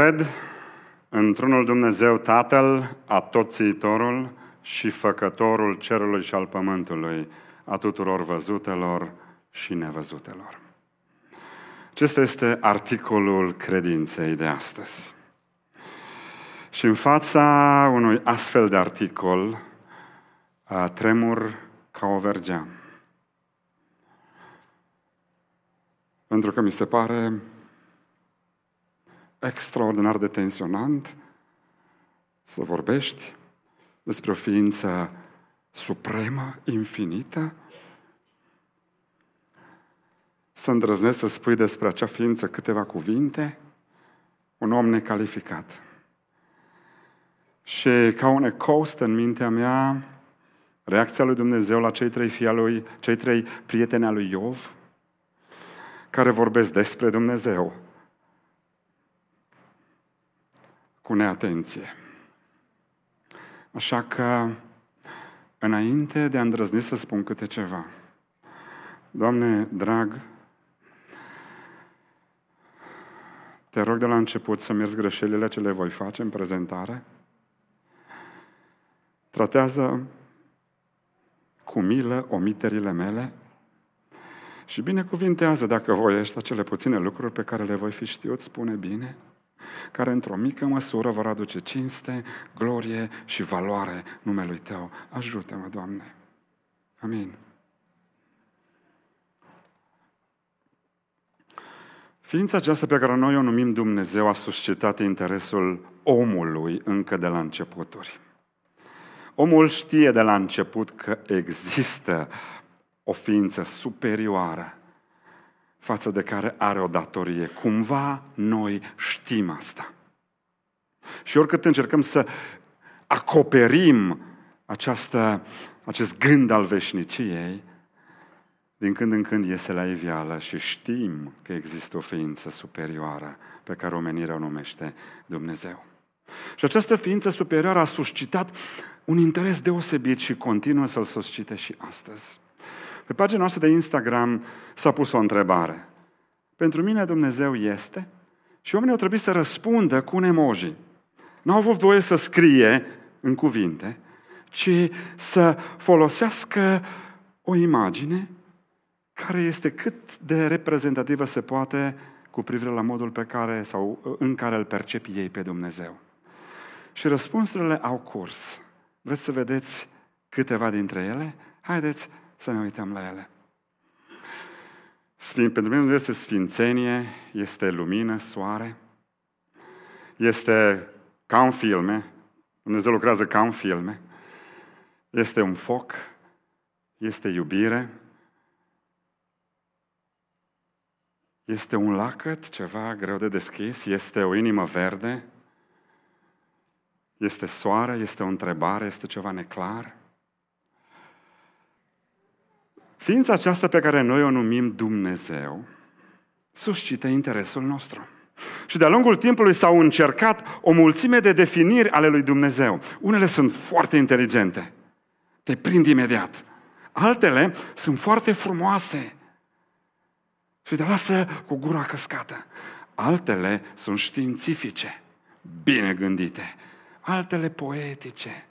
Cred într-unul Dumnezeu Tatăl, atotțiitorul și făcătorul cerului și al pământului, a tuturor văzutelor și nevăzutelor. Acesta este articolul credinței de astăzi. Și în fața unui astfel de articol, tremur ca o vergea. Pentru că mi se pare extraordinar de tensionant să vorbești despre o ființă supremă, infinită, să îndrăznești să spui despre acea ființă câteva cuvinte, un om necalificat. Și ca un ecost în mintea mea, reacția lui Dumnezeu la cei trei, fia lui, cei trei prieteni al lui Iov, care vorbesc despre Dumnezeu, cu neatenție. Așa că, înainte de a îndrăzni să spun câte ceva, Doamne drag, te rog de la început să mergi greșelile ce le voi face în prezentare. Tratează cu milă omiterile mele și binecuvintează, dacă voiești, acele puține lucruri pe care le voi fi știut, spune bine – care într-o mică măsură vor aduce cinste, glorie și valoare numelui Tău. Ajută-mă, Doamne! Amin. Ființa aceasta pe care noi o numim Dumnezeu a suscitat interesul omului încă de la începuturi. Omul știe de la început că există o ființă superioară față de care are o datorie. Cumva noi știm asta. Și oricât încercăm să acoperim această, acest gând al veșniciei, din când în când iese la iveală și știm că există o ființă superioară pe care omenirea o numește Dumnezeu. Și această ființă superioară a suscitat un interes deosebit și continuă să-l suscite și astăzi. Pe pagina noastră de Instagram s-a pus o întrebare. Pentru mine Dumnezeu este? Și oamenii au trebuit să răspundă cu un emoji. N-au avut voie să scrie în cuvinte, ci să folosească o imagine care este cât de reprezentativă se poate cu privire la modul pe care sau uh, în care îl percep ei pe Dumnezeu. Și răspunsurile au curs. Vreți să vedeți câteva dintre ele? Haideți să ne uităm la ele. Sfint, pentru mine este sfințenie, este lumină, soare, este ca în filme, Dumnezeu lucrează ca în filme, este un foc, este iubire, este un lacăt, ceva greu de deschis, este o inimă verde, este soare, este o întrebare, este ceva neclar – Ființa aceasta pe care noi o numim Dumnezeu suscită interesul nostru. Și de-a lungul timpului s-au încercat o mulțime de definiri ale lui Dumnezeu. Unele sunt foarte inteligente, te prind imediat. Altele sunt foarte frumoase și te lasă cu gura căscată. Altele sunt științifice, bine gândite. Altele poetice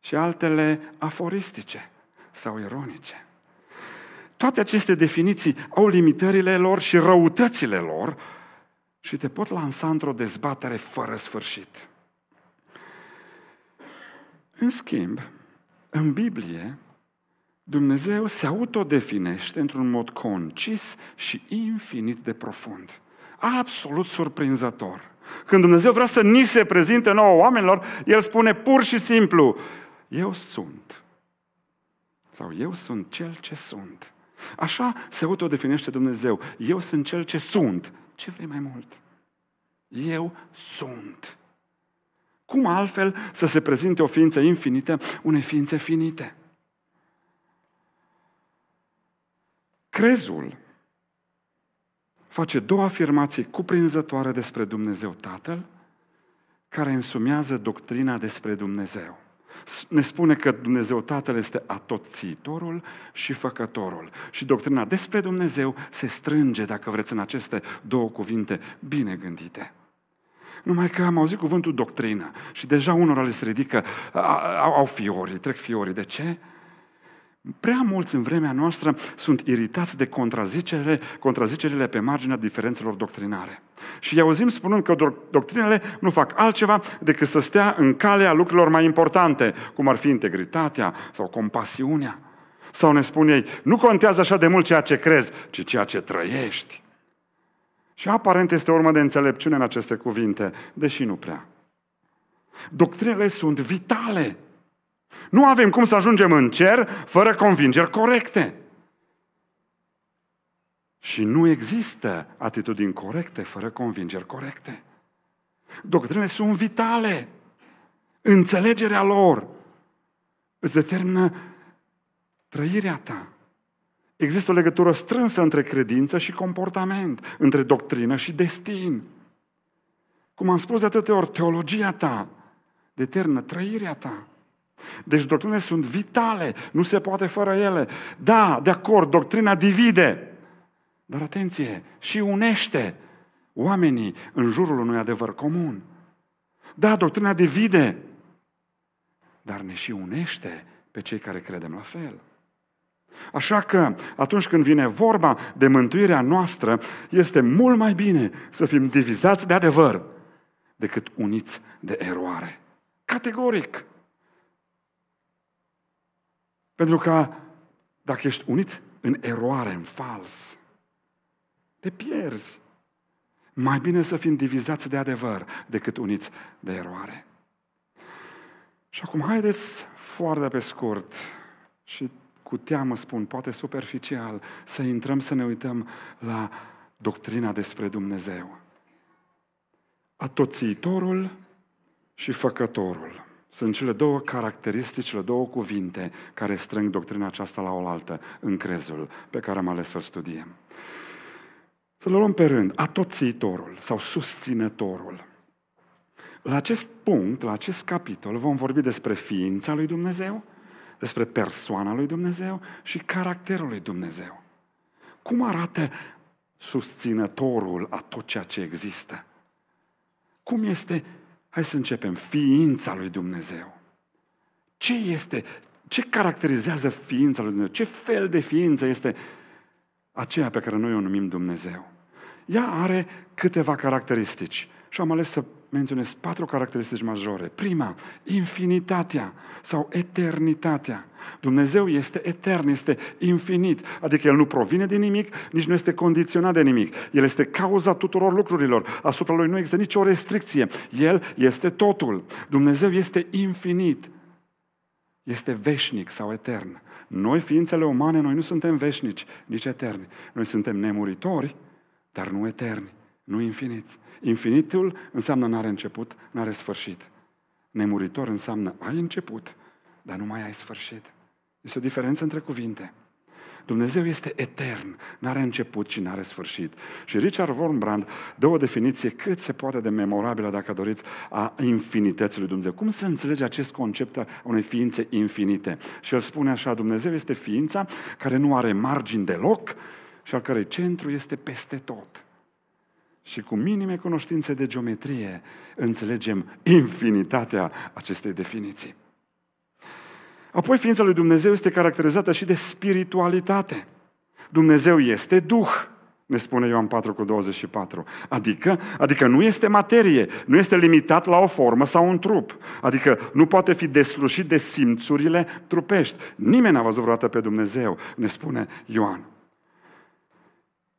și altele aforistice sau ironice. Toate aceste definiții au limitările lor și răutățile lor și te pot lansa într-o dezbatere fără sfârșit. În schimb, în Biblie, Dumnezeu se autodefinește într-un mod concis și infinit de profund. Absolut surprinzător. Când Dumnezeu vrea să ni se prezinte nouă oamenilor, El spune pur și simplu, eu sunt. Sau eu sunt cel ce sunt. Așa se autodefinește Dumnezeu. Eu sunt cel ce sunt. Ce vrei mai mult? Eu sunt. Cum altfel să se prezinte o ființă infinită unei ființe finite? Crezul face două afirmații cuprinzătoare despre Dumnezeu Tatăl, care însumează doctrina despre Dumnezeu ne spune că Dumnezeu Tatăl este atotțitorul și făcătorul. Și doctrina despre Dumnezeu se strânge, dacă vreți, în aceste două cuvinte bine gândite. Numai că am auzit cuvântul doctrină și deja unora le se ridică, au fiorii, trec fiorii. De ce? Prea mulți în vremea noastră sunt iritați de contrazicere, contrazicerile pe marginea diferențelor doctrinare. Și îi auzim spunând că doctrinele nu fac altceva decât să stea în calea lucrurilor mai importante, cum ar fi integritatea sau compasiunea. Sau ne spun ei, nu contează așa de mult ceea ce crezi, ci ceea ce trăiești. Și aparent este o urmă de înțelepciune în aceste cuvinte, deși nu prea. Doctrinele sunt vitale. Nu avem cum să ajungem în cer fără convingeri corecte. Și nu există atitudini corecte fără convingeri corecte. Doctrinele sunt vitale. Înțelegerea lor îți determină trăirea ta. Există o legătură strânsă între credință și comportament, între doctrină și destin. Cum am spus de atâtea ori, teologia ta determină trăirea ta. Deci doctrinele sunt vitale, nu se poate fără ele. Da, de acord, doctrina divide, dar atenție, și unește oamenii în jurul unui adevăr comun. Da, doctrina divide, dar ne și unește pe cei care credem la fel. Așa că atunci când vine vorba de mântuirea noastră, este mult mai bine să fim divizați de adevăr decât uniți de eroare. Categoric. Pentru că dacă ești unit în eroare, în fals, te pierzi. Mai bine să fim divizați de adevăr decât uniți de eroare. Și acum haideți foarte pe scurt și cu teamă spun, poate superficial, să intrăm să ne uităm la doctrina despre Dumnezeu. Atoțitorul și făcătorul. Sunt cele două caracteristici, cele două cuvinte care strâng doctrina aceasta la oaltă, în crezul pe care am ales să studiem. Să le luăm pe rând, atoțitorul sau susținătorul. La acest punct, la acest capitol, vom vorbi despre ființa lui Dumnezeu, despre persoana lui Dumnezeu și caracterul lui Dumnezeu. Cum arată susținătorul a tot ceea ce există? Cum este Hai să începem. Ființa lui Dumnezeu. Ce este? Ce caracterizează ființa lui Dumnezeu? Ce fel de ființă este aceea pe care noi o numim Dumnezeu? Ea are câteva caracteristici și am ales să menționez patru caracteristici majore. Prima, infinitatea sau eternitatea. Dumnezeu este etern, este infinit, adică El nu provine din nimic, nici nu este condiționat de nimic. El este cauza tuturor lucrurilor, asupra Lui nu există nicio restricție. El este totul. Dumnezeu este infinit, este veșnic sau etern. Noi, ființele umane, noi nu suntem veșnici, nici eterni. Noi suntem nemuritori, dar nu eterni nu infinit. Infinitul înseamnă n-are început, n-are sfârșit. Nemuritor înseamnă ai început, dar nu mai ai sfârșit. Este o diferență între cuvinte. Dumnezeu este etern, n-are început și n-are sfârșit. Și Richard Wormbrand dă o definiție cât se poate de memorabilă, dacă doriți, a infinității lui Dumnezeu. Cum se înțelege acest concept a unei ființe infinite? Și el spune așa, Dumnezeu este ființa care nu are margini deloc și al cărei centru este peste tot și cu minime cunoștințe de geometrie înțelegem infinitatea acestei definiții. Apoi, ființa lui Dumnezeu este caracterizată și de spiritualitate. Dumnezeu este Duh, ne spune Ioan 4 cu 24. Adică, adică nu este materie, nu este limitat la o formă sau un trup. Adică nu poate fi deslușit de simțurile trupești. Nimeni n-a văzut vreodată pe Dumnezeu, ne spune Ioan.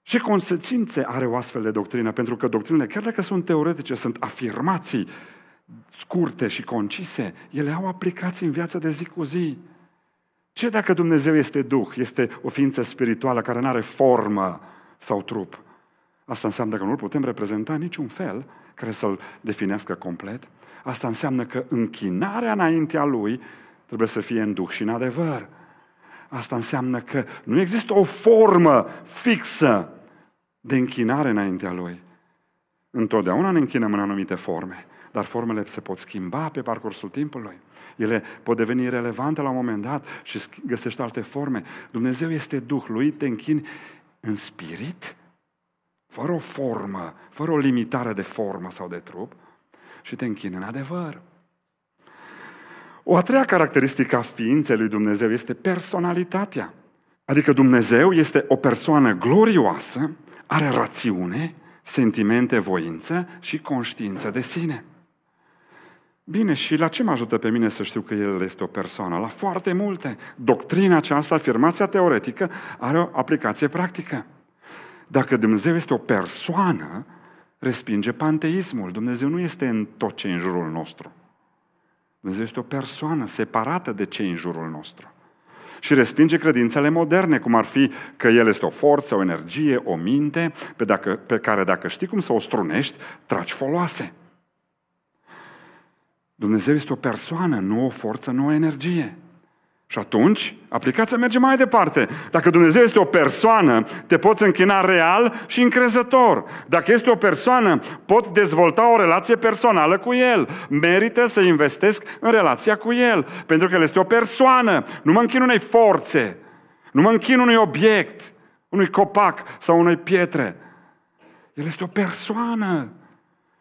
Ce consecințe are o astfel de doctrină? Pentru că doctrinele, chiar dacă sunt teoretice, sunt afirmații scurte și concise, ele au aplicații în viața de zi cu zi. Ce dacă Dumnezeu este Duh, este o ființă spirituală care nu are formă sau trup? Asta înseamnă că nu îl putem reprezenta niciun fel care să-l definească complet. Asta înseamnă că închinarea înaintea lui trebuie să fie în Duh și în adevăr. Asta înseamnă că nu există o formă fixă de închinare înaintea Lui. Întotdeauna ne închinăm în anumite forme, dar formele se pot schimba pe parcursul timpului. Ele pot deveni relevante la un moment dat și găsești alte forme. Dumnezeu este Duh, lui te închini în spirit, fără o formă, fără o limitare de formă sau de trup, și te închini în adevăr. O a treia caracteristică a ființei lui Dumnezeu este personalitatea. Adică Dumnezeu este o persoană glorioasă are rațiune, sentimente, voință și conștiință de sine. Bine, și la ce mă ajută pe mine să știu că el este o persoană? La foarte multe. Doctrina aceasta, afirmația teoretică, are o aplicație practică. Dacă Dumnezeu este o persoană, respinge panteismul. Dumnezeu nu este în tot ce în jurul nostru. Dumnezeu este o persoană separată de ce în jurul nostru și respinge credințele moderne, cum ar fi că el este o forță, o energie, o minte, pe, dacă, pe care dacă știi cum să o strunești, tragi foloase. Dumnezeu este o persoană, nu o forță, nu o energie. Și atunci, aplicația merge mai departe. Dacă Dumnezeu este o persoană, te poți închina real și încrezător. Dacă este o persoană, pot dezvolta o relație personală cu El. Merită să investesc în relația cu El, pentru că El este o persoană. Nu mă închin unei forțe, nu mă închin unui obiect, unui copac sau unei pietre. El este o persoană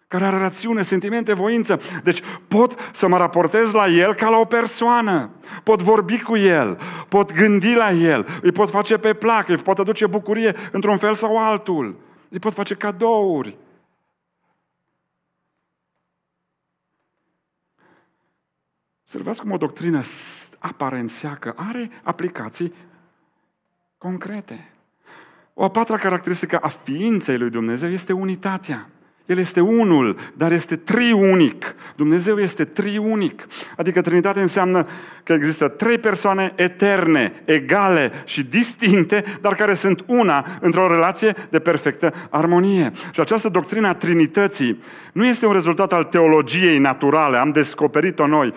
care are rațiune, sentimente, voință. Deci pot să mă raportez la el ca la o persoană. Pot vorbi cu el, pot gândi la el, îi pot face pe plac, îi pot aduce bucurie într-un fel sau altul. Îi pot face cadouri. Observați cum o doctrină aparențeacă are aplicații concrete. O a patra caracteristică a ființei lui Dumnezeu este unitatea. El este unul, dar este triunic. Dumnezeu este triunic. Adică Trinitate înseamnă că există trei persoane eterne, egale și distincte, dar care sunt una într-o relație de perfectă armonie. Și această doctrină a Trinității nu este un rezultat al teologiei naturale, am descoperit-o noi,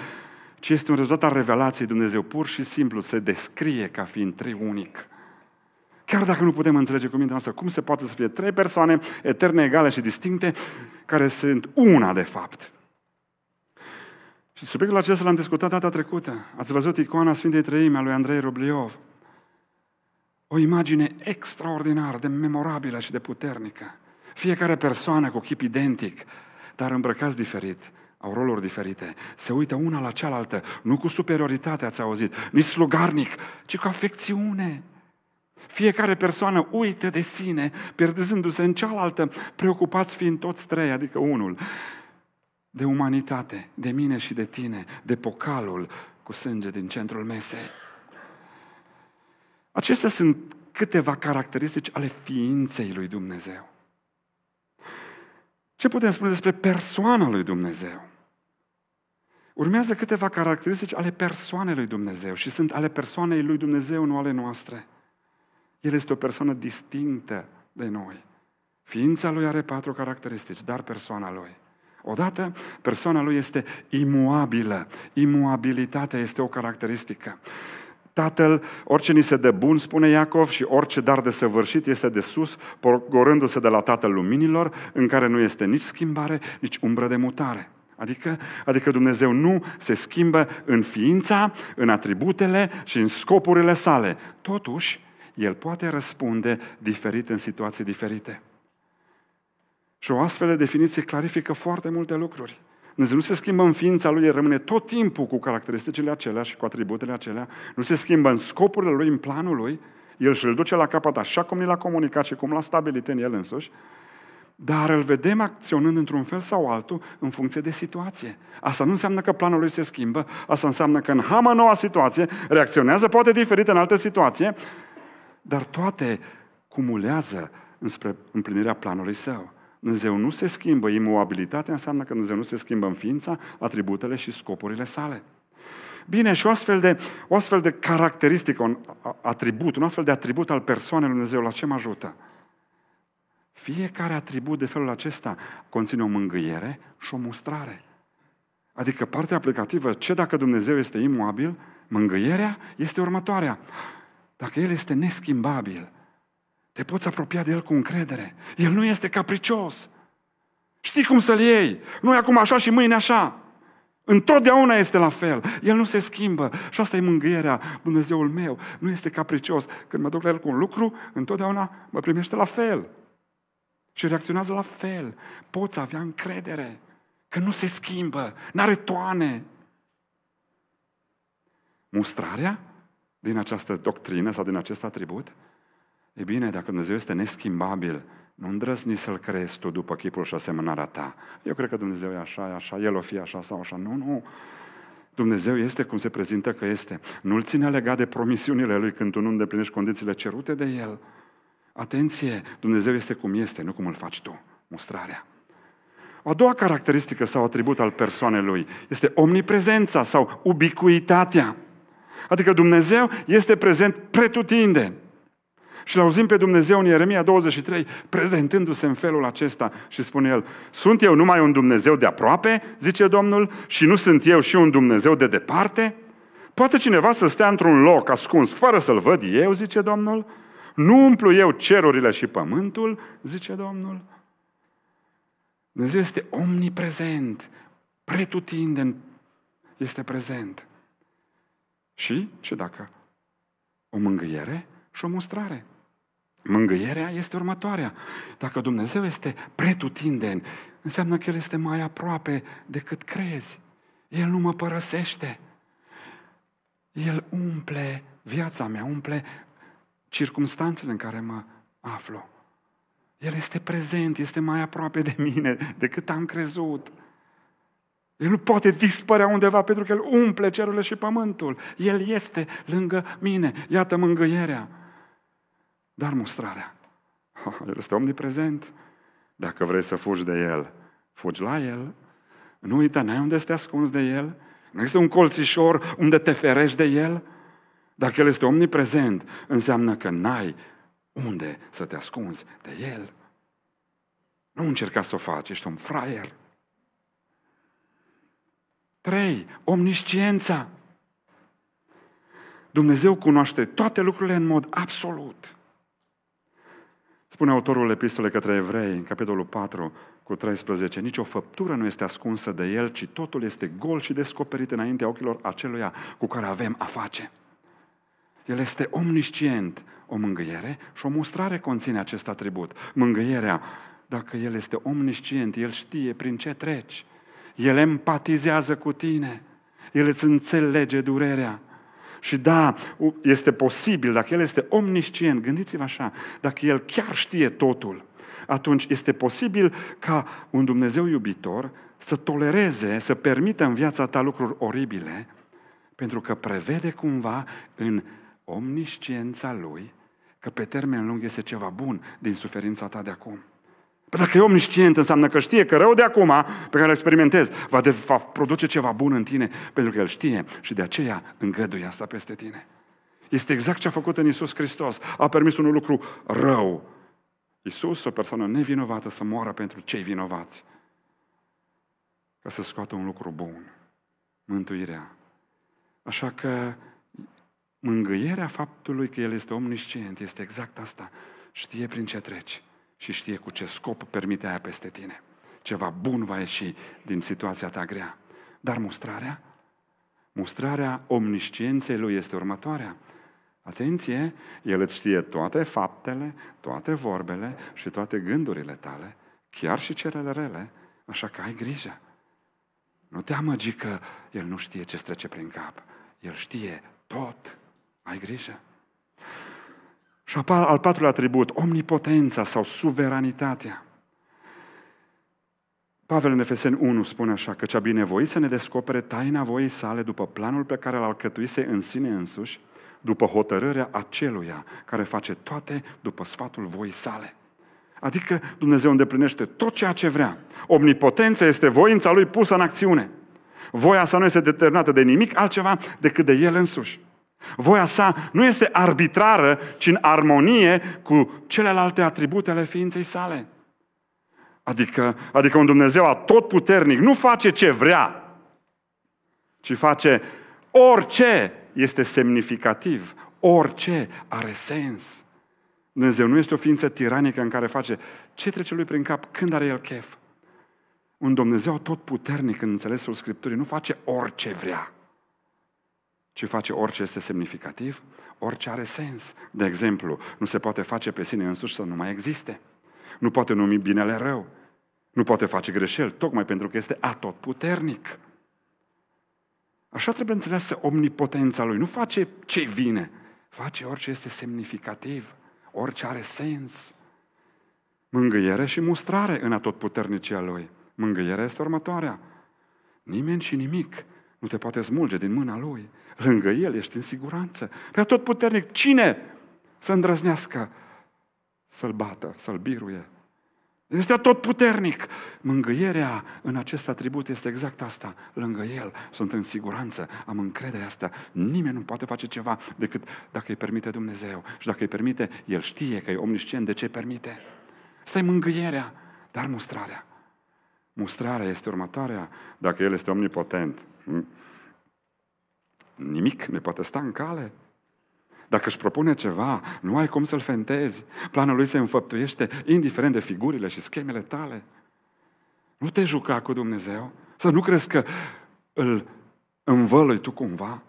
ci este un rezultat al revelației Dumnezeu. Pur și simplu se descrie ca fiind triunic. unic. Chiar dacă nu putem înțelege cu mintea noastră cum se poate să fie trei persoane eterne, egale și distincte, care sunt una de fapt. Și subiectul acesta l-am discutat data trecută. Ați văzut icoana Sfintei Trăime a lui Andrei Rubliov. O imagine extraordinară, de memorabilă și de puternică. Fiecare persoană cu chip identic, dar îmbrăcați diferit, au roluri diferite, se uită una la cealaltă, nu cu superioritate, ați auzit, nici slugarnic, ci cu afecțiune. Fiecare persoană uită de sine, pierzându-se în cealaltă, preocupați fiind toți trei, adică unul. De umanitate, de mine și de tine, de pocalul cu sânge din centrul mesei. Acestea sunt câteva caracteristici ale ființei lui Dumnezeu. Ce putem spune despre persoana lui Dumnezeu? Urmează câteva caracteristici ale persoanei lui Dumnezeu și sunt ale persoanei lui Dumnezeu, nu ale noastre. El este o persoană distinctă de noi. Ființa lui are patru caracteristici, dar persoana lui. Odată, persoana lui este imuabilă. Imuabilitatea este o caracteristică. Tatăl, orice ni se dă bun, spune Iacov, și orice dar de săvârșit este de sus, porgorându-se de la Tatăl Luminilor, în care nu este nici schimbare, nici umbră de mutare. Adică, adică Dumnezeu nu se schimbă în ființa, în atributele și în scopurile sale. Totuși, el poate răspunde diferit în situații diferite. Și o astfel de definiție clarifică foarte multe lucruri. Dumnezeu deci nu se schimbă în ființa Lui, El rămâne tot timpul cu caracteristicile acelea și cu atributele acelea, nu se schimbă în scopurile Lui, în planul Lui, El și-l duce la capăt așa cum ni l-a comunicat și cum l-a stabilit în El însuși, dar îl vedem acționând într-un fel sau altul în funcție de situație. Asta nu înseamnă că planul lui se schimbă, asta înseamnă că în hamă noua situație reacționează poate diferit în altă situație, dar toate cumulează înspre împlinirea planului său. Dumnezeu nu se schimbă, imobilitatea înseamnă că Dumnezeu nu se schimbă în ființa, atributele și scopurile sale. Bine, și o astfel de, o astfel de caracteristică, un atribut, un astfel de atribut al persoanei lui Dumnezeu, la ce mă ajută? Fiecare atribut de felul acesta conține o mângâiere și o mustrare. Adică partea aplicativă, ce dacă Dumnezeu este imobil? mângâierea este următoarea. Dacă El este neschimbabil, te poți apropia de El cu încredere. El nu este capricios. Știi cum să-L iei. Nu e acum așa și mâine așa. Întotdeauna este la fel. El nu se schimbă. Și asta e mângâierea Dumnezeul meu. Nu este capricios. Când mă duc la El cu un lucru, întotdeauna mă primește la fel. Și reacționează la fel. Poți avea încredere că nu se schimbă, n-are toane. Mustrarea din această doctrină sau din acest atribut? E bine, dacă Dumnezeu este neschimbabil, nu îndrăzni să-L crezi tu după chipul și asemănarea ta. Eu cred că Dumnezeu e așa, e așa, El o fi așa sau așa. Nu, nu. Dumnezeu este cum se prezintă că este. Nu-L ține legat de promisiunile Lui când tu nu îndeplinești condițiile cerute de El. Atenție, Dumnezeu este cum este, nu cum îl faci tu. Mustrarea. O a doua caracteristică sau atribut al persoanei lui este omniprezența sau ubicuitatea. Adică Dumnezeu este prezent pretutindeni. Și l-auzim pe Dumnezeu în Ieremia 23, prezentându-se în felul acesta și spune el, sunt eu numai un Dumnezeu de aproape, zice Domnul, și nu sunt eu și un Dumnezeu de departe? Poate cineva să stea într-un loc ascuns fără să-l văd eu, zice Domnul? Nu umplu eu cerurile și pământul, zice Domnul? Dumnezeu este omniprezent, pretutindeni este prezent. Și ce dacă? O mângâiere și o mustrare. Mângâierea este următoarea. Dacă Dumnezeu este pretutindeni, înseamnă că El este mai aproape decât crezi. El nu mă părăsește. El umple viața mea, umple circumstanțele în care mă aflu. El este prezent, este mai aproape de mine decât am crezut. El nu poate dispărea undeva pentru că El umple cerurile și pământul. El este lângă mine. Iată mângâierea. Dar mustrarea. El este omniprezent. Dacă vrei să fugi de El, fugi la El. Nu uita, n-ai unde să te ascunzi de El. Nu este un colțișor unde te ferești de El. Dacă El este omniprezent, înseamnă că n-ai unde să te ascunzi de El. Nu încerca să o faci, ești un fraier. 3. Omnisciența. Dumnezeu cunoaște toate lucrurile în mod absolut. Spune autorul epistolei către evrei, în capitolul 4, cu 13, nici o făptură nu este ascunsă de el, ci totul este gol și descoperit înaintea ochilor aceluia cu care avem a face. El este omniscient, o mângâiere și o mustrare conține acest atribut. Mângâierea, dacă el este omniscient, el știe prin ce treci. El empatizează cu tine. El îți înțelege durerea. Și da, este posibil, dacă El este omniscient, gândiți-vă așa, dacă El chiar știe totul, atunci este posibil ca un Dumnezeu iubitor să tolereze, să permită în viața ta lucruri oribile, pentru că prevede cumva în omnisciența Lui că pe termen lung este ceva bun din suferința ta de acum. Păi dacă e omniscient, înseamnă că știe că rău de acum, pe care îl experimentez, va, de, va produce ceva bun în tine, pentru că El știe și de aceea îngăduie asta peste tine. Este exact ce a făcut în Isus Hristos. A permis un lucru rău. Isus, o persoană nevinovată, să moară pentru cei vinovați. Ca să scoată un lucru bun. Mântuirea. Așa că mângâierea faptului că El este omniscient este exact asta. Știe prin ce treci și știe cu ce scop permite aia peste tine. Ceva bun va ieși din situația ta grea. Dar mustrarea? Mustrarea omniscienței lui este următoarea. Atenție, el îți știe toate faptele, toate vorbele și toate gândurile tale, chiar și cele rele, așa că ai grijă. Nu te amăgi că el nu știe ce trece prin cap. El știe tot. Ai grijă. Și apar al patrulea atribut, omnipotența sau suveranitatea. Pavel în Efeseni 1 spune așa, că cea binevoit să ne descopere taina voii sale după planul pe care l-a alcătuise în sine însuși, după hotărârea aceluia care face toate după sfatul voii sale. Adică Dumnezeu îndeplinește tot ceea ce vrea. Omnipotența este voința lui pusă în acțiune. Voia sa nu este determinată de nimic altceva decât de el însuși. Voia sa nu este arbitrară, ci în armonie cu celelalte atribute ale ființei sale. Adică, adică un Dumnezeu atotputernic nu face ce vrea, ci face orice este semnificativ, orice are sens. Dumnezeu nu este o ființă tiranică în care face ce trece lui prin cap, când are el chef. Un Dumnezeu tot puternic în înțelesul Scripturii nu face orice vrea ci face orice este semnificativ, orice are sens. De exemplu, nu se poate face pe sine însuși să nu mai existe. Nu poate numi binele rău. Nu poate face greșeli, tocmai pentru că este atotputernic. Așa trebuie înțeleasă omnipotența lui. Nu face ce vine, face orice este semnificativ, orice are sens. Mângâiere și mustrare în atotputernicia lui. Mângâierea este următoarea. Nimeni și nimic nu te poate smulge din mâna lui lângă El, ești în siguranță. Pe păi tot puternic, cine să îndrăznească să-L bată, să-L biruie? Este tot puternic. Mângâierea în acest atribut este exact asta. Lângă el sunt în siguranță, am încredere asta. Nimeni nu poate face ceva decât dacă îi permite Dumnezeu. Și dacă îi permite, el știe că e omniscient de ce permite. Asta e mângâierea, dar mustrarea. Mustrarea este următoarea, dacă el este omnipotent. Hm? nimic ne poate sta în cale. Dacă își propune ceva, nu ai cum să-l fentezi. Planul lui se înfăptuiește, indiferent de figurile și schemele tale. Nu te juca cu Dumnezeu, să nu crezi că îl învălui tu cumva.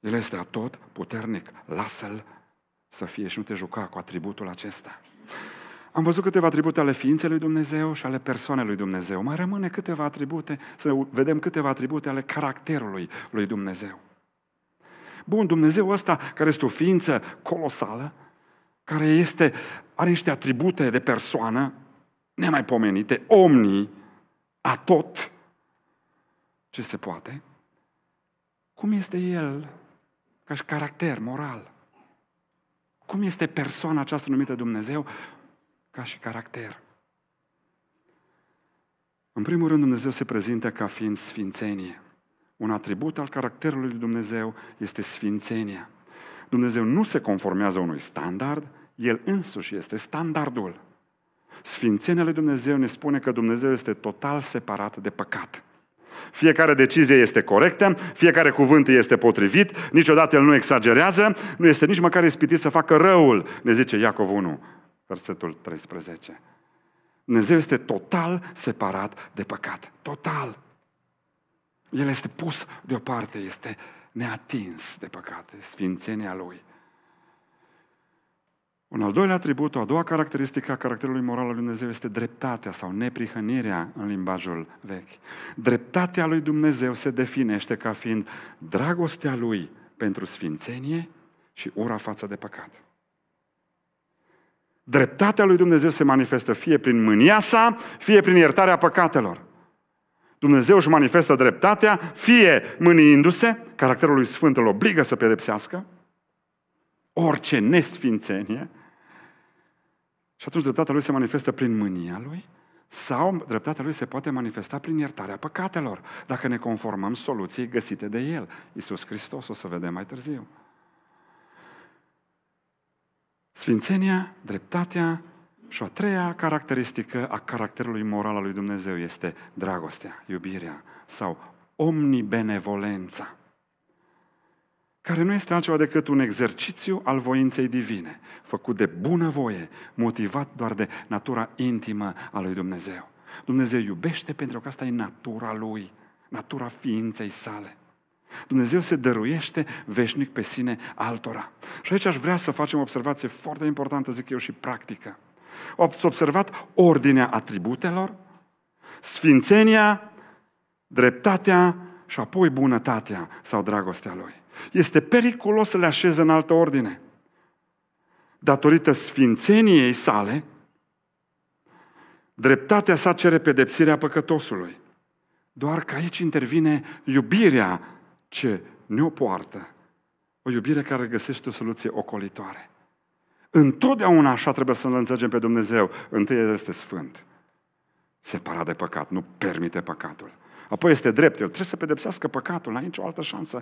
El este atot puternic. Lasă-l să fie și nu te juca cu atributul acesta. Am văzut câteva atribute ale ființei lui Dumnezeu și ale persoanei lui Dumnezeu. Mai rămâne câteva atribute, să vedem câteva atribute ale caracterului lui Dumnezeu. Bun, Dumnezeu ăsta, care este o ființă colosală, care este, are niște atribute de persoană nemaipomenite, omni, a tot ce se poate, cum este El ca și caracter moral? Cum este persoana aceasta numită Dumnezeu ca și caracter? În primul rând, Dumnezeu se prezintă ca fiind sfințenie. Un atribut al caracterului lui Dumnezeu este sfințenia. Dumnezeu nu se conformează unui standard, El însuși este standardul. Sfințenia lui Dumnezeu ne spune că Dumnezeu este total separat de păcat. Fiecare decizie este corectă, fiecare cuvânt este potrivit, niciodată el nu exagerează, nu este nici măcar ispitit să facă răul, ne zice Iacov 1, versetul 13. Dumnezeu este total separat de păcat. Total. El este pus deoparte, este neatins de păcate, sfințenia lui. Un al doilea atribut, o a doua caracteristică a caracterului moral al lui Dumnezeu este dreptatea sau neprihănirea în limbajul vechi. Dreptatea lui Dumnezeu se definește ca fiind dragostea lui pentru sfințenie și ura față de păcat. Dreptatea lui Dumnezeu se manifestă fie prin mânia sa, fie prin iertarea păcatelor. Dumnezeu își manifestă dreptatea, fie mâniindu-se, caracterul lui Sfânt îl obligă să pedepsească, orice nesfințenie, și atunci dreptatea lui se manifestă prin mânia lui, sau dreptatea lui se poate manifesta prin iertarea păcatelor, dacă ne conformăm soluției găsite de el. Iisus Hristos, o să vedem mai târziu. Sfințenia, dreptatea și a treia caracteristică a caracterului moral al lui Dumnezeu este dragostea, iubirea sau omnibenevolența, care nu este altceva decât un exercițiu al voinței divine, făcut de bună voie, motivat doar de natura intimă a lui Dumnezeu. Dumnezeu iubește pentru că asta e natura lui, natura ființei sale. Dumnezeu se dăruiește veșnic pe sine altora. Și aici aș vrea să facem o observație foarte importantă, zic eu, și practică. Ați observat ordinea atributelor? Sfințenia, dreptatea și apoi bunătatea sau dragostea lui. Este periculos să le așeze în altă ordine. Datorită sfințeniei sale, dreptatea sa cere pedepsirea păcătosului. Doar că aici intervine iubirea ce ne-o poartă. O iubire care găsește o soluție ocolitoare. Întotdeauna așa trebuie să-L înțelegem pe Dumnezeu. Întâi este sfânt. Separat de păcat, nu permite păcatul. Apoi este drept, el trebuie să pedepsească păcatul, n-ai nicio altă șansă.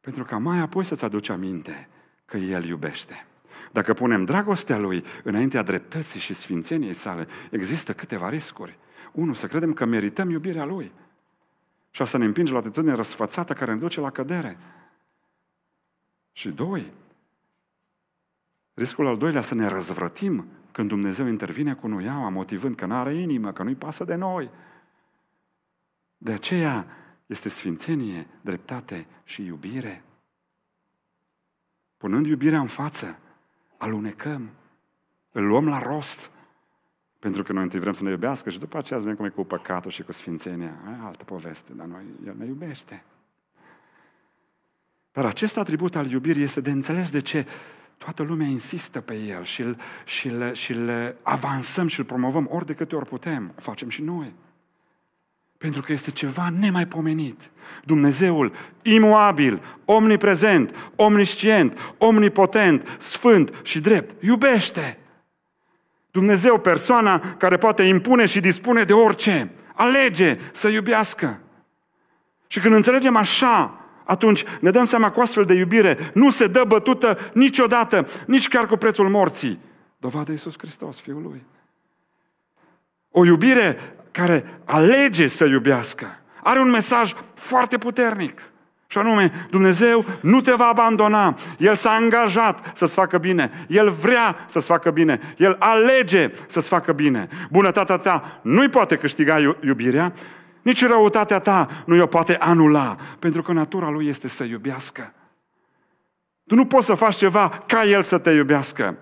Pentru ca mai apoi să-ți aduci aminte că El iubește. Dacă punem dragostea Lui înaintea dreptății și sfințeniei sale, există câteva riscuri. Unu, să credem că merităm iubirea Lui. Și asta ne împinge la atitudine răsfățată care ne duce la cădere. Și doi, Riscul al doilea, să ne răzvrătim când Dumnezeu intervine cu nuiaua, motivând că nu are inimă, că nu-i pasă de noi. De aceea este sfințenie, dreptate și iubire. Punând iubirea în față, alunecăm, îl luăm la rost, pentru că noi întâi vrem să ne iubească și după aceea venim cum e cu păcatul și cu sfințenia. Aia e altă poveste, dar noi, El ne iubește. Dar acest atribut al iubirii este de înțeles de ce toată lumea insistă pe el și îl, avansăm și îl promovăm ori de câte ori putem. O facem și noi. Pentru că este ceva nemaipomenit. Dumnezeul imuabil, omniprezent, omniscient, omnipotent, sfânt și drept, iubește. Dumnezeu, persoana care poate impune și dispune de orice, alege să iubească. Și când înțelegem așa atunci ne dăm seama că astfel de iubire nu se dă bătută niciodată, nici chiar cu prețul morții. Dovadă Iisus Hristos, Fiul Lui. O iubire care alege să iubească are un mesaj foarte puternic. Și anume, Dumnezeu nu te va abandona. El s-a angajat să-ți facă bine. El vrea să-ți facă bine. El alege să-ți facă bine. Bunătatea ta nu-i poate câștiga iubirea, nici răutatea ta nu o poate anula, pentru că natura lui este să iubească. Tu nu poți să faci ceva ca el să te iubească.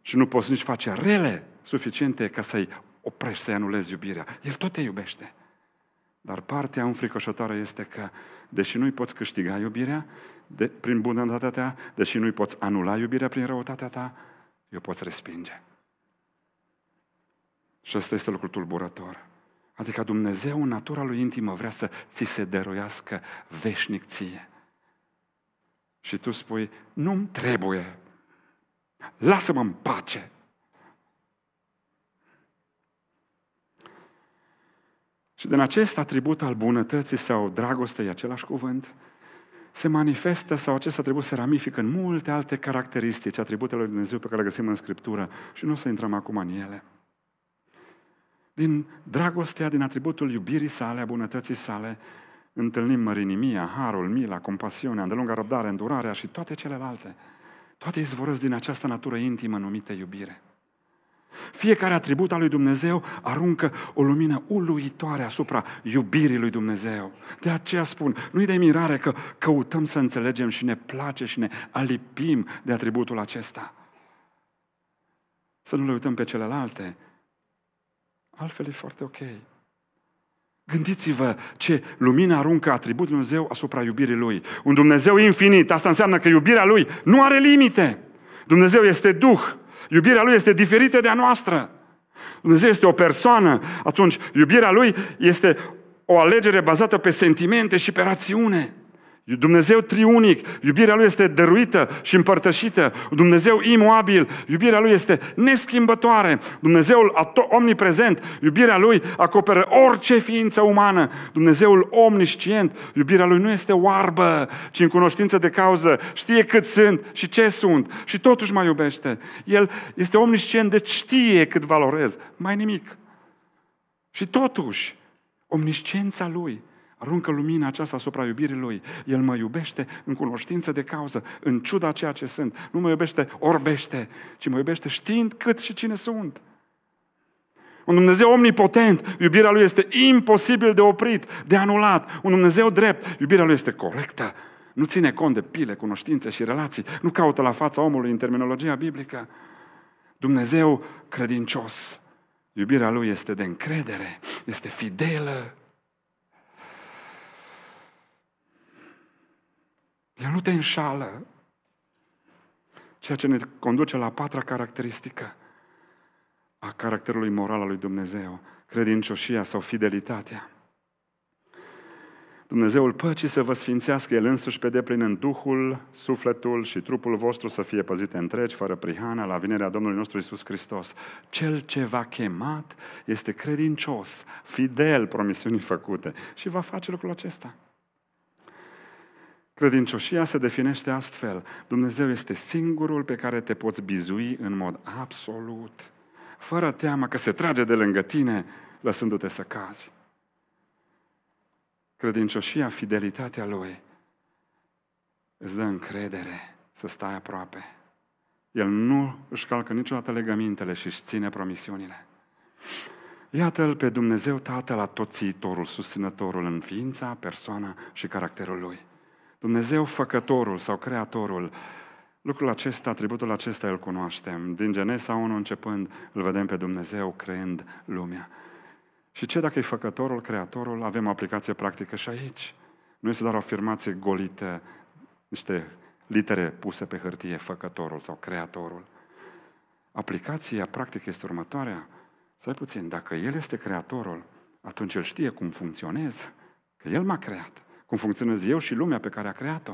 Și nu poți nici face rele suficiente ca să-i oprești, să-i anulezi iubirea. El tot te iubește. Dar partea înfricoșătoare este că, deși nu-i poți câștiga iubirea de, prin bunătatea ta, deși nu-i poți anula iubirea prin răutatea ta, eu poți respinge. Și asta este lucrul tulburător. Adică Dumnezeu, natura lui intimă, vrea să ți se dăruiască veșnic ție. Și tu spui, nu-mi trebuie, lasă-mă în pace. Și din acest atribut al bunătății sau dragostei, același cuvânt, se manifestă sau acest atribut se ramifică în multe alte caracteristici, atributele lui Dumnezeu pe care le găsim în Scriptură și nu o să intrăm acum în ele din dragostea, din atributul iubirii sale, a bunătății sale, întâlnim mărinimia, harul, mila, compasiunea, îndelunga răbdare, îndurarea și toate celelalte. Toate izvorăți din această natură intimă numită iubire. Fiecare atribut al lui Dumnezeu aruncă o lumină uluitoare asupra iubirii lui Dumnezeu. De aceea spun, nu-i de mirare că căutăm să înțelegem și ne place și ne alipim de atributul acesta. Să nu le uităm pe celelalte, altfel e foarte ok. Gândiți-vă ce lumină aruncă atributul Dumnezeu asupra iubirii Lui. Un Dumnezeu infinit, asta înseamnă că iubirea Lui nu are limite. Dumnezeu este Duh, iubirea Lui este diferită de a noastră. Dumnezeu este o persoană, atunci iubirea Lui este o alegere bazată pe sentimente și pe rațiune. Dumnezeu triunic, iubirea Lui este dăruită și împărtășită. Dumnezeu imobil, iubirea Lui este neschimbătoare. Dumnezeul omniprezent, iubirea Lui acoperă orice ființă umană. Dumnezeul omniscient, iubirea Lui nu este oarbă, ci în cunoștință de cauză. Știe cât sunt și ce sunt și totuși mă iubește. El este omniscient, deci știe cât valorez. Mai nimic. Și totuși, omniscența Lui Aruncă lumina aceasta asupra iubirii Lui. El mă iubește în cunoștință de cauză, în ciuda ceea ce sunt. Nu mă iubește orbește, ci mă iubește știind cât și cine sunt. Un Dumnezeu omnipotent, iubirea Lui este imposibil de oprit, de anulat. Un Dumnezeu drept, iubirea Lui este corectă. Nu ține cont de pile, cunoștințe și relații. Nu caută la fața omului în terminologia biblică. Dumnezeu credincios. Iubirea Lui este de încredere, este fidelă. El nu te înșală. Ceea ce ne conduce la patra caracteristică a caracterului moral al lui Dumnezeu, credincioșia sau fidelitatea. Dumnezeul păcii să vă sfințească El însuși pe deplin în Duhul, sufletul și trupul vostru să fie păzite întregi, fără prihană, la vinerea Domnului nostru Isus Hristos. Cel ce va chemat este credincios, fidel promisiunii făcute și va face lucrul acesta. Credincioșia se definește astfel. Dumnezeu este singurul pe care te poți bizui în mod absolut, fără teamă că se trage de lângă tine, lăsându-te să cazi. Credincioșia, fidelitatea Lui, îți dă încredere să stai aproape. El nu își calcă niciodată legămintele și își ține promisiunile. Iată-L pe Dumnezeu Tatăl, toțiitorul, susținătorul în ființa, persoana și caracterul Lui. Dumnezeu făcătorul sau creatorul, lucrul acesta, atributul acesta îl cunoaștem. Din Genesa 1 începând îl vedem pe Dumnezeu creând lumea. Și ce dacă e făcătorul, creatorul, avem o aplicație practică și aici. Nu este doar o afirmație golită, niște litere puse pe hârtie, făcătorul sau creatorul. Aplicația practică este următoarea. Stai puțin, dacă El este creatorul, atunci El știe cum funcționez, că El m-a creat cum funcționez eu și lumea pe care a creat-o.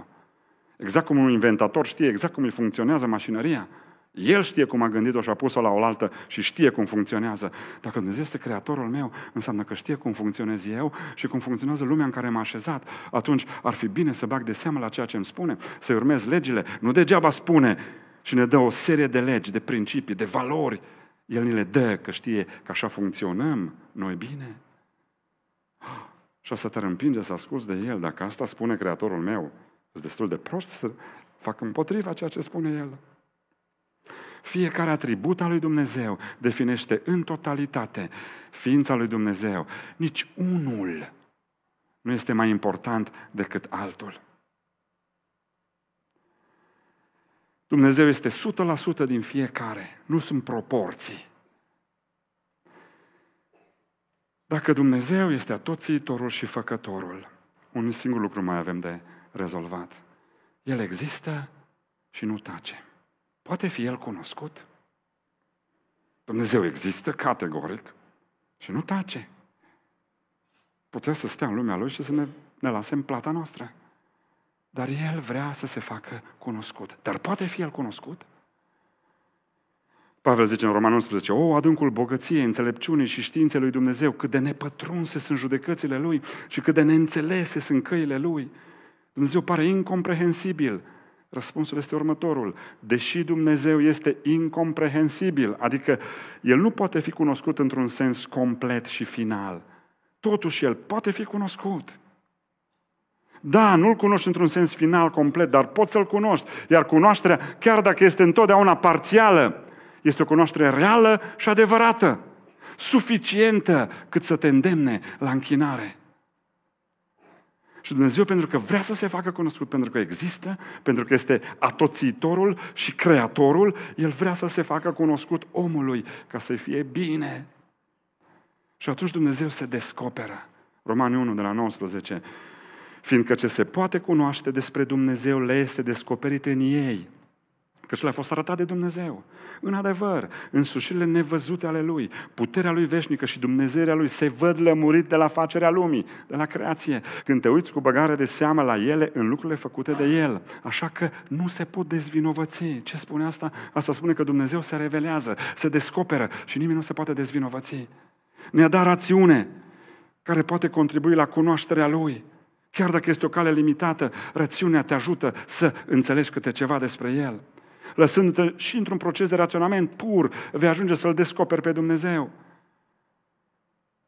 Exact cum un inventator știe exact cum îi funcționează mașinăria. El știe cum a gândit-o și a pus-o la oaltă și știe cum funcționează. Dacă Dumnezeu este creatorul meu, înseamnă că știe cum funcționez eu și cum funcționează lumea în care m-a așezat. Atunci ar fi bine să bag de seamă la ceea ce îmi spune, să urmez legile. Nu degeaba spune și ne dă o serie de legi, de principii, de valori. El ni le dă că știe că așa funcționăm noi bine și o să te împinge să asculți de el. Dacă asta spune Creatorul meu, sunt destul de prost să fac împotriva ceea ce spune el. Fiecare atribut al lui Dumnezeu definește în totalitate ființa lui Dumnezeu. Nici unul nu este mai important decât altul. Dumnezeu este 100% din fiecare, nu sunt proporții. Dacă Dumnezeu este atoțitorul și făcătorul, un singur lucru mai avem de rezolvat. El există și nu tace. Poate fi El cunoscut? Dumnezeu există categoric și nu tace. Putea să stea în lumea Lui și să ne, ne lase în plata noastră. Dar El vrea să se facă cunoscut. Dar poate fi El cunoscut? Pavel zice în Roman 11, O, adâncul bogăției, înțelepciunii și științei lui Dumnezeu, cât de nepătrunse sunt judecățile Lui și cât de neînțelese sunt căile Lui. Dumnezeu pare incomprehensibil. Răspunsul este următorul. Deși Dumnezeu este incomprehensibil, adică El nu poate fi cunoscut într-un sens complet și final, totuși El poate fi cunoscut. Da, nu-l cunoști într-un sens final complet, dar poți să-l cunoști. Iar cunoașterea, chiar dacă este întotdeauna parțială, este o cunoaștere reală și adevărată, suficientă cât să te îndemne la închinare. Și Dumnezeu, pentru că vrea să se facă cunoscut, pentru că există, pentru că este atoțitorul și creatorul, El vrea să se facă cunoscut omului, ca să fie bine. Și atunci Dumnezeu se descoperă. Romani 1, de la 19. Fiindcă ce se poate cunoaște despre Dumnezeu le este descoperit în ei, Căci le-a fost arătat de Dumnezeu. În adevăr, în sușirile nevăzute ale Lui, puterea Lui veșnică și Dumnezeirea Lui se văd lămurit de la facerea lumii, de la creație, când te uiți cu băgare de seamă la ele în lucrurile făcute de El. Așa că nu se pot dezvinovăți. Ce spune asta? Asta spune că Dumnezeu se revelează, se descoperă și nimeni nu se poate dezvinovăți. Ne-a dat rațiune care poate contribui la cunoașterea Lui. Chiar dacă este o cale limitată, rațiunea te ajută să înțelegi câte ceva despre El lăsându-te și într-un proces de raționament pur, vei ajunge să-L descoperi pe Dumnezeu.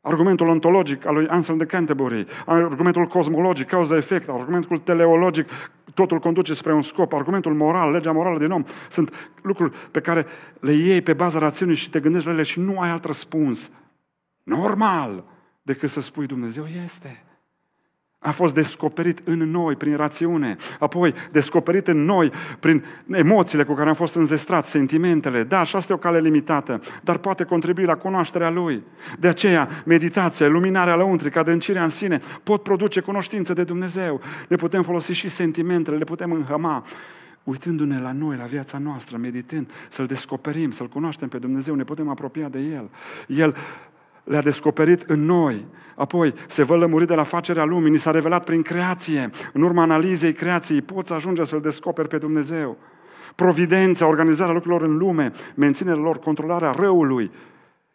Argumentul ontologic al lui Anselm de Canterbury, argumentul cosmologic, cauza-efect, argumentul teleologic, totul conduce spre un scop, argumentul moral, legea morală din om, sunt lucruri pe care le iei pe baza rațiunii și te gândești la ele și nu ai alt răspuns. Normal decât să spui Dumnezeu este. A fost descoperit în noi prin rațiune, apoi descoperit în noi prin emoțiile cu care am fost înzestrați, sentimentele. Da, și asta e o cale limitată, dar poate contribui la cunoașterea Lui. De aceea, meditația, luminarea untric, adâncirea în sine pot produce cunoștință de Dumnezeu. Ne putem folosi și sentimentele, le putem înhăma uitându-ne la noi, la viața noastră, meditând, să-L descoperim, să-L cunoaștem pe Dumnezeu, ne putem apropia de El. El le-a descoperit în noi. Apoi se vă lămuri de la facerea lumii, ni s-a revelat prin creație. În urma analizei creației poți ajunge să-L descoperi pe Dumnezeu. Providența, organizarea lucrurilor în lume, menținerea lor, controlarea răului,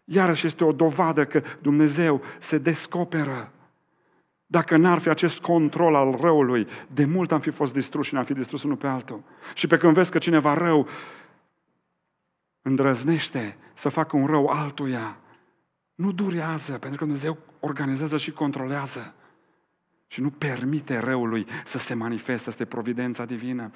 iarăși este o dovadă că Dumnezeu se descoperă. Dacă n-ar fi acest control al răului, de mult am fi fost distruși și ne-am fi distrus unul pe altul. Și pe când vezi că cineva rău îndrăznește să facă un rău altuia, nu durează, pentru că Dumnezeu organizează și controlează. Și nu permite răului să se manifeste, este providența divină.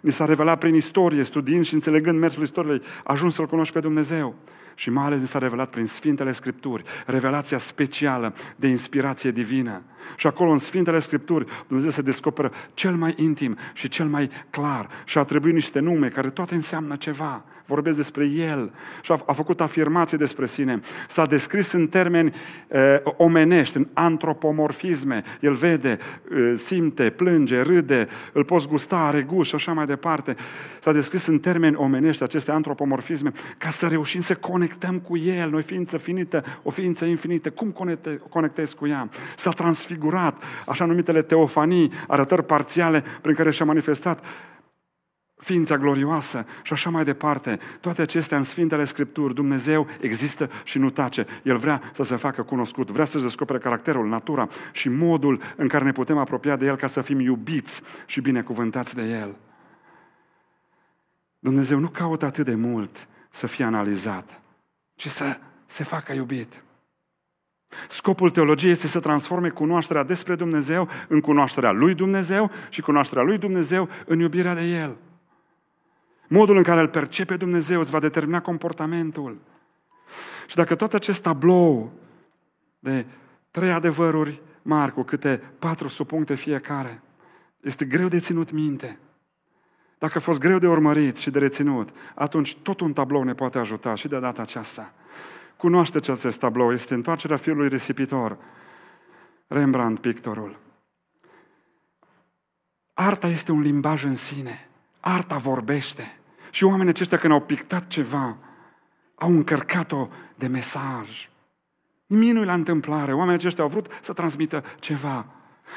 Ni s-a revelat prin istorie, studiind și înțelegând mersul istoriei, ajuns să-L cunoști pe Dumnezeu și mai ales ni s-a revelat prin Sfintele Scripturi, revelația specială de inspirație divină. Și acolo în Sfintele Scripturi Dumnezeu se descoperă cel mai intim și cel mai clar și a trebuit niște nume care toate înseamnă ceva. Vorbesc despre El și a, a făcut afirmații despre sine. S-a descris în termeni e, omenești, în antropomorfisme. El vede, e, simte, plânge, râde, îl poți gusta, are gust și așa mai departe. S-a descris în termeni omenești aceste antropomorfisme ca să reușim să conectăm conectăm cu El, noi ființă finită, o ființă infinită, cum conecte, conectezi cu ea? S-a transfigurat, așa numitele teofanii, arătări parțiale prin care și-a manifestat ființa glorioasă și așa mai departe. Toate acestea în Sfintele Scripturi. Dumnezeu există și nu tace. El vrea să se facă cunoscut, vrea să-și descopere caracterul, natura și modul în care ne putem apropia de El ca să fim iubiți și binecuvântați de El. Dumnezeu nu caută atât de mult să fie analizat, ci să se facă iubit. Scopul teologiei este să transforme cunoașterea despre Dumnezeu în cunoașterea lui Dumnezeu și cunoașterea lui Dumnezeu în iubirea de El. Modul în care îl percepe Dumnezeu îți va determina comportamentul. Și dacă tot acest tablou de trei adevăruri mari, cu câte patru subpuncte fiecare, este greu de ținut minte, dacă a fost greu de urmărit și de reținut, atunci tot un tablou ne poate ajuta și de data aceasta. Cunoașteți acest tablou, este întoarcerea fiului risipitor, Rembrandt pictorul. Arta este un limbaj în sine. Arta vorbește. Și oamenii aceștia când au pictat ceva, au încărcat-o de mesaj. Nimic nu la întâmplare. Oamenii aceștia au vrut să transmită ceva.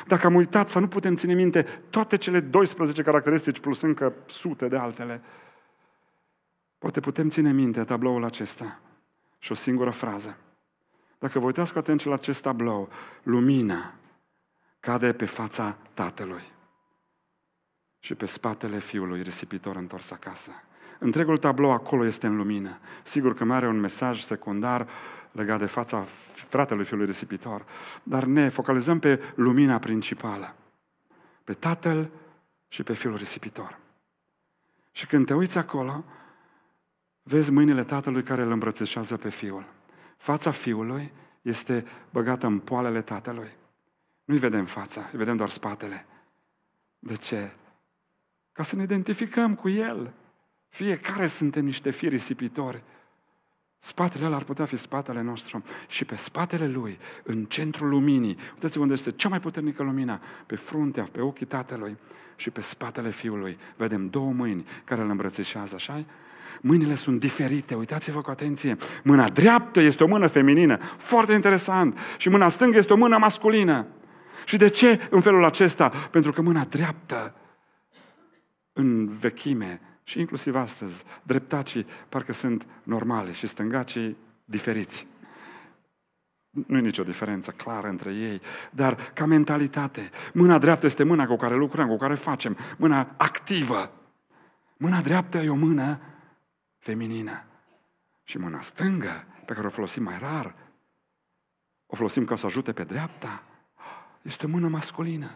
Dacă am uitat să nu putem ține minte toate cele 12 caracteristici plus încă sute de altele, poate putem ține minte tabloul acesta și o singură frază. Dacă vă uitați cu atenție la acest tablou, lumina cade pe fața tatălui și pe spatele fiului risipitor întors acasă. Întregul tablou acolo este în lumină. Sigur că mai are un mesaj secundar legat de fața fratelui fiului risipitor, dar ne focalizăm pe lumina principală, pe tatăl și pe fiul risipitor. Și când te uiți acolo, vezi mâinile tatălui care îl îmbrățișează pe fiul. Fața fiului este băgată în poalele tatălui. Nu-i vedem fața, îi vedem doar spatele. De ce? Ca să ne identificăm cu el. Fiecare suntem niște fii risipitori Spatele ăla ar putea fi spatele nostru și pe spatele lui, în centrul luminii, uitați unde este cea mai puternică lumina, pe fruntea, pe ochii tatălui și pe spatele fiului. Vedem două mâini care îl îmbrățișează, așa Mâinile sunt diferite, uitați-vă cu atenție. Mâna dreaptă este o mână feminină, foarte interesant, și mâna stângă este o mână masculină. Și de ce în felul acesta? Pentru că mâna dreaptă în vechime și inclusiv astăzi, dreptacii parcă sunt normale și stângacii diferiți. Nu e nicio diferență clară între ei, dar ca mentalitate, mâna dreaptă este mâna cu care lucrăm, cu care facem, mâna activă. Mâna dreaptă e o mână feminină. Și mâna stângă, pe care o folosim mai rar, o folosim ca să ajute pe dreapta, este o mână masculină.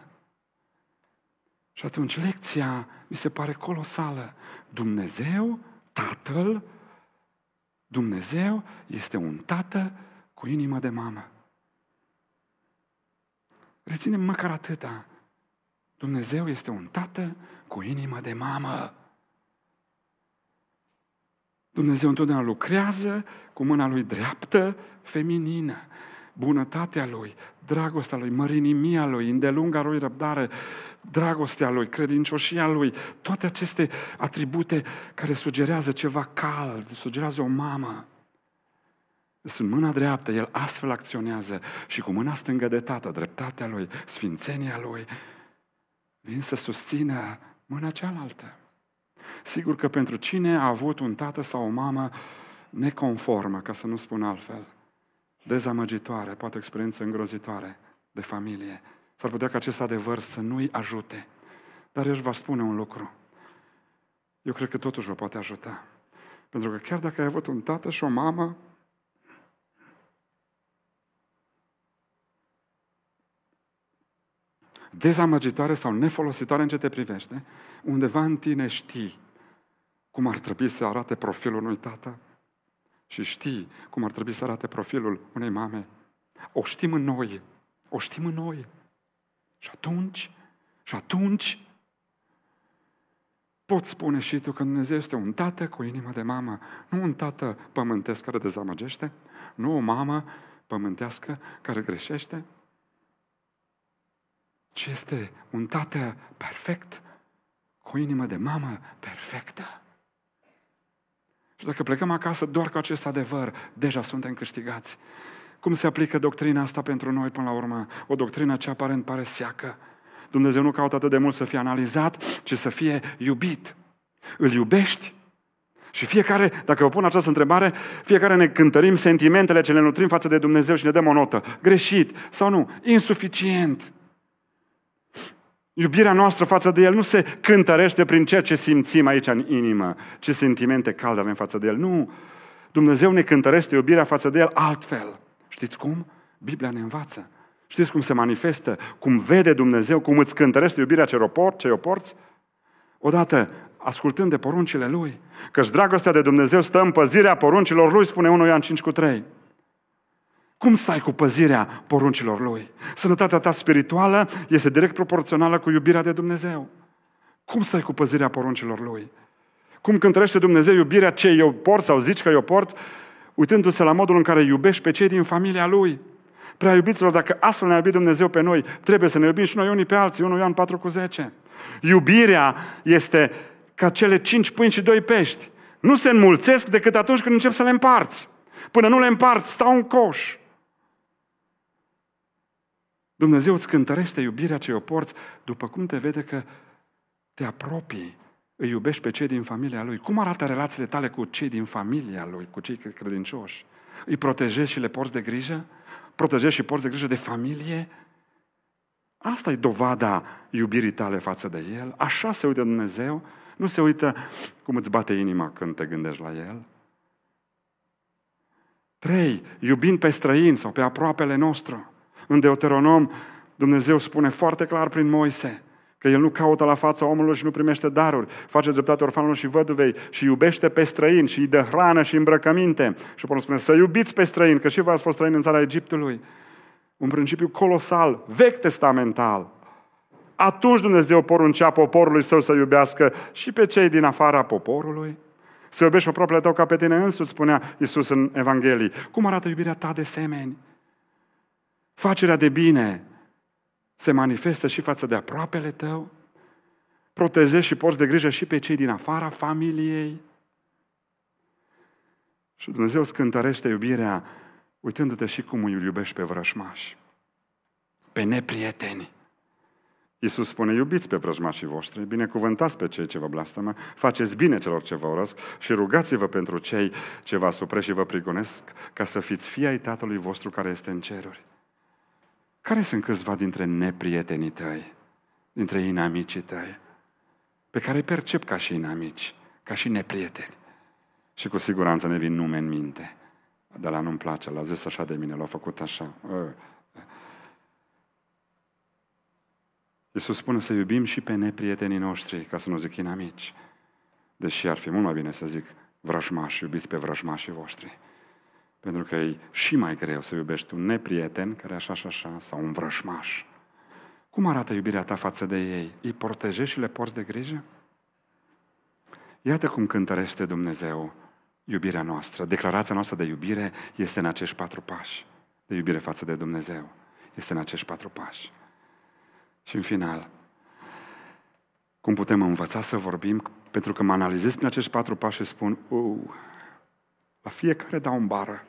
Și atunci lecția mi se pare colosală. Dumnezeu, Tatăl, Dumnezeu este un tată cu inimă de mamă. Reținem măcar atâta. Dumnezeu este un tată cu inimă de mamă. Dumnezeu întotdeauna lucrează cu mâna lui dreaptă, feminină. Bunătatea lui, dragostea lui, mărinimia lui, îndelunga lui răbdare dragostea lui, credincioșia lui, toate aceste atribute care sugerează ceva cald, sugerează o mamă. Sunt mâna dreaptă, el astfel acționează și cu mâna stângă de tată, dreptatea lui, sfințenia lui, vin să susțină mâna cealaltă. Sigur că pentru cine a avut un tată sau o mamă neconformă, ca să nu spun altfel, dezamăgitoare, poate experiență îngrozitoare de familie, S-ar putea ca acest adevăr să nu-i ajute. Dar el va spune un lucru. Eu cred că totuși vă poate ajuta. Pentru că chiar dacă ai avut un tată și o mamă, dezamăgitoare sau nefolositoare în ce te privește, undeva în tine știi cum ar trebui să arate profilul unui tată și știi cum ar trebui să arate profilul unei mame. O știm în noi. O știm în noi. Și atunci, și atunci, poți spune și tu că Dumnezeu este un tată cu inimă de mamă, nu un tată pământesc care dezamăgește, nu o mamă pământească care greșește, ci este un tată perfect, cu o inimă de mamă perfectă. Și dacă plecăm acasă doar cu acest adevăr, deja suntem câștigați. Cum se aplică doctrina asta pentru noi până la urmă? O doctrină ce aparent pare seacă. Dumnezeu nu caută atât de mult să fie analizat, ci să fie iubit. Îl iubești? Și fiecare, dacă vă pun această întrebare, fiecare ne cântărim sentimentele ce le nutrim față de Dumnezeu și ne dăm o notă. Greșit sau nu? Insuficient. Iubirea noastră față de El nu se cântărește prin ceea ce simțim aici în inimă, ce sentimente calde avem față de El. Nu. Dumnezeu ne cântărește iubirea față de El altfel. Știți cum? Biblia ne învață. Știți cum se manifestă, cum vede Dumnezeu, cum îți cântărește iubirea ce o, por, ce o porți? Odată, ascultând de poruncile Lui, căci dragostea de Dumnezeu stă în păzirea poruncilor Lui, spune 1 Ioan 5 cu 3. Cum stai cu păzirea poruncilor Lui? Sănătatea ta spirituală este direct proporțională cu iubirea de Dumnezeu. Cum stai cu păzirea poruncilor Lui? Cum cântărește Dumnezeu iubirea ce eu port sau zici că eu port? uitându-se la modul în care iubești pe cei din familia lui. Prea iubiților, dacă astfel ne-a iubit Dumnezeu pe noi, trebuie să ne iubim și noi unii pe alții, 1 Ioan 4 cu 10. Iubirea este ca cele cinci pâini și doi pești. Nu se înmulțesc decât atunci când încep să le împarți. Până nu le împarți, stau în coș. Dumnezeu îți cântărește iubirea ce o porți după cum te vede că te apropii îi iubești pe cei din familia lui? Cum arată relațiile tale cu cei din familia lui, cu cei credincioși? Îi protejezi și le porți de grijă? Protejezi și porți de grijă de familie? Asta e dovada iubirii tale față de El. Așa se uită Dumnezeu. Nu se uită cum îți bate inima când te gândești la El. Trei, iubind pe străini sau pe aproapele nostru. În Deuteronom, Dumnezeu spune foarte clar prin Moise – Că el nu caută la fața omului și nu primește daruri. Face dreptate orfanului și văduvei și iubește pe străini și îi dă hrană și îmbrăcăminte. Și Paul spune să iubiți pe străini, că și voi ați fost străini în țara Egiptului. Un principiu colosal, vechi testamental. Atunci Dumnezeu poruncea poporului său să iubească și pe cei din afara poporului. Să iubești pe propriile tău ca pe tine însuți, spunea Isus în Evanghelie. Cum arată iubirea ta de semeni? Facerea de bine, se manifestă și față de aproapele tău, protejezi și porți de grijă și pe cei din afara familiei. Și Dumnezeu scântărește iubirea uitându-te și cum îi iubești pe vrăjmași, pe neprieteni. Iisus spune, iubiți pe vrăjmașii voștri, binecuvântați pe cei ce vă blastămă, faceți bine celor ce vă urăsc și rugați-vă pentru cei ce vă supre și vă prigonesc, ca să fiți fii ai Tatălui vostru care este în ceruri. Care sunt câțiva dintre neprietenii tăi, dintre inamicii tăi, pe care îi percep ca și inamici, ca și neprieteni? Și cu siguranță ne vin nume în minte. Dar la nu-mi place, l-a zis așa de mine, l-a făcut așa. Ă. Iisus spune să iubim și pe neprietenii noștri, ca să nu zic inamici. Deși ar fi mult mai bine să zic vrăjmași, iubiți pe vrăjmașii voștri. Pentru că e și mai greu să iubești un neprieten care așa și așa, sau un vrășmaș. Cum arată iubirea ta față de ei? Îi protejezi și le porți de grijă? Iată cum cântărește Dumnezeu iubirea noastră. Declarația noastră de iubire este în acești patru pași. De iubire față de Dumnezeu. Este în acești patru pași. Și în final, cum putem învăța să vorbim? Pentru că mă analizez prin acești patru pași și spun, uh, la fiecare dau un bară.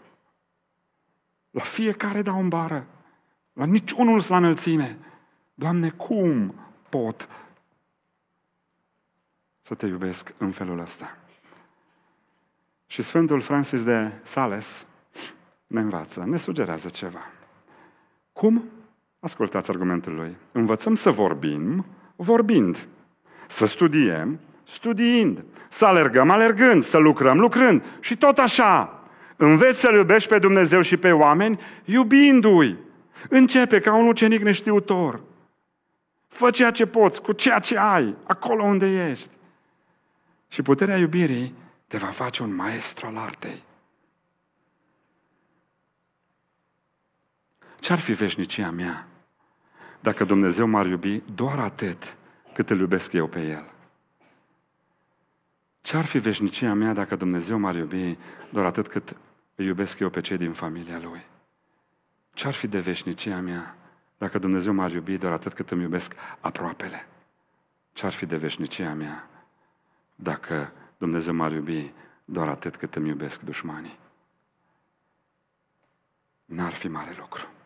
La fiecare dau în bară. La niciunul la înălțime. Doamne, cum pot să te iubesc în felul ăsta? Și Sfântul Francis de Sales ne învață, ne sugerează ceva. Cum? Ascultați argumentul lui. Învățăm să vorbim, vorbind. Să studiem, studiind. Să alergăm, alergând. Să lucrăm, lucrând. Și tot așa. Înveți să-L iubești pe Dumnezeu și pe oameni iubindu-i. Începe ca un ucenic neștiutor. Fă ceea ce poți, cu ceea ce ai, acolo unde ești. Și puterea iubirii te va face un maestru al artei. Ce-ar fi veșnicia mea dacă Dumnezeu m-ar iubi doar atât cât îl iubesc eu pe El? Ce-ar fi veșnicia mea dacă Dumnezeu m-ar iubi doar atât cât îi iubesc eu pe cei din familia lui. Ce-ar fi de veșnicia mea dacă Dumnezeu m-ar iubi doar atât cât îmi iubesc aproapele? Ce-ar fi de veșnicia mea dacă Dumnezeu m-ar iubi doar atât cât îmi iubesc dușmanii? N-ar fi mare lucru.